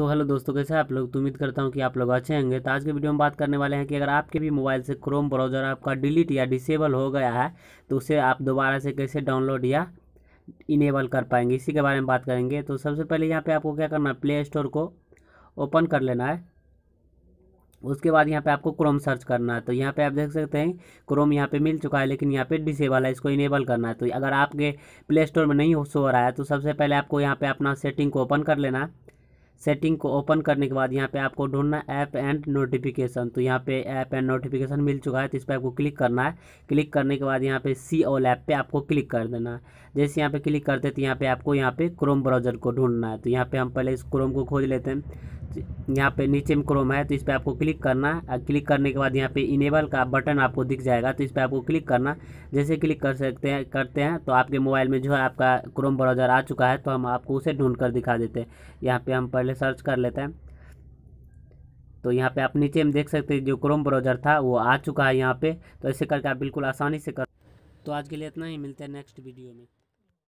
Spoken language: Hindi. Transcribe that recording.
तो हेलो दोस्तों कैसे आप लोग तो उम्मीद करता हूँ कि आप लोग अच्छे होंगे तो आज के वीडियो में बात करने वाले हैं कि अगर आपके भी मोबाइल से क्रोम ब्राउज़र आपका डिलीट या डिसेबल हो गया है तो उसे आप दोबारा से कैसे डाउनलोड या इनेबल कर पाएंगे इसी के बारे में बात करेंगे तो सबसे पहले यहाँ पर आपको क्या करना है प्ले स्टोर को ओपन कर लेना है उसके बाद यहाँ पे आपको क्रोम सर्च करना है तो यहाँ पे आप देख सकते हैं क्रोम यहाँ पे मिल चुका है लेकिन यहाँ पे डिसेबल है इसको इनेबल करना है तो अगर आपके प्ले स्टोर में नहीं हो सो रहा है तो सबसे पहले आपको यहाँ पे अपना सेटिंग को ओपन कर लेना है सेटिंग को ओपन करने के बाद यहाँ पे आपको ढूंढना ऐप एंड नोटिफिकेशन तो यहाँ पे ऐप एंड नोटिफिकेशन मिल चुका है तो इस पर आपको क्लिक करना है क्लिक करने के बाद यहाँ पे सी ऑल ऐप पे आपको क्लिक कर देना है जैसे यहाँ पे क्लिक करते हैं तो यहाँ पे आपको यहाँ पे क्रोम ब्राउजर को ढूंढना है तो यहाँ पे हम पहले इस क्रोम को खोज लेते हैं यहाँ पे नीचे में क्रोम है तो इस पर आपको क्लिक करना है क्लिक करने के बाद यहाँ पे इनेबल का बटन आपको दिख जाएगा तो इस पर आपको क्लिक करना जैसे क्लिक कर सकते हैं करते हैं तो आपके मोबाइल में जो है आपका क्रोम ब्राउज़र आ चुका है तो हम आपको उसे ढूंढ कर दिखा देते हैं यहाँ पे हम पहले सर्च कर लेते हैं तो यहाँ पर आप नीचे में देख सकते हैं जो क्रोम ब्राउज़र था वो आ चुका है यहाँ पर तो ऐसे करके आप बिल्कुल आसानी से कर तो आज के लिए इतना ही मिलता है नेक्स्ट वीडियो में